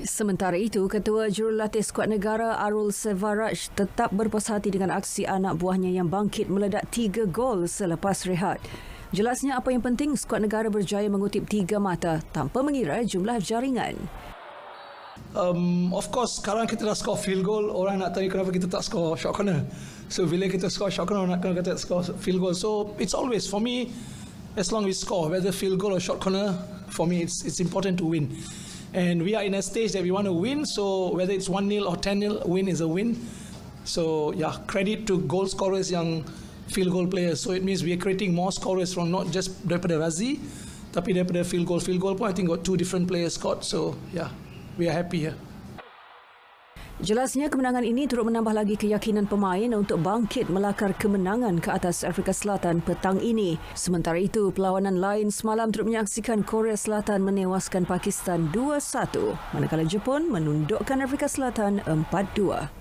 Sementara itu, Ketua Jurulatih Skuad Negara Arul Sevaraj tetap berpuas hati dengan aksi anak buahnya yang bangkit meledak tiga gol selepas rehat. Jelasnya apa yang penting, skuad negara berjaya mengutip tiga mata tanpa mengira jumlah jaringan. Um, of course, sekarang kita dah skor field goal, orang nak tanya kenapa kita tak skor shot corner. So, bila kita skor shot corner, orang nak kata skor field goal. So, it's always, for me, as long as we score, whether field goal or shot corner, for me, it's it's important to win and we are in a stage that we want to win so whether it's 1-0 or 10-0 win is a win so yeah credit to goal scorers young field goal players so it means we are creating more scorers from not just daripada Razi tapi daripada field goal field goal pun I think got two different players scored so yeah we are happy here Jelasnya kemenangan ini turut menambah lagi keyakinan pemain untuk bangkit melakar kemenangan ke atas Afrika Selatan petang ini. Sementara itu, perlawanan lain semalam turut menyaksikan Korea Selatan menewaskan Pakistan 2-1, manakala Jepun menundukkan Afrika Selatan 4-2.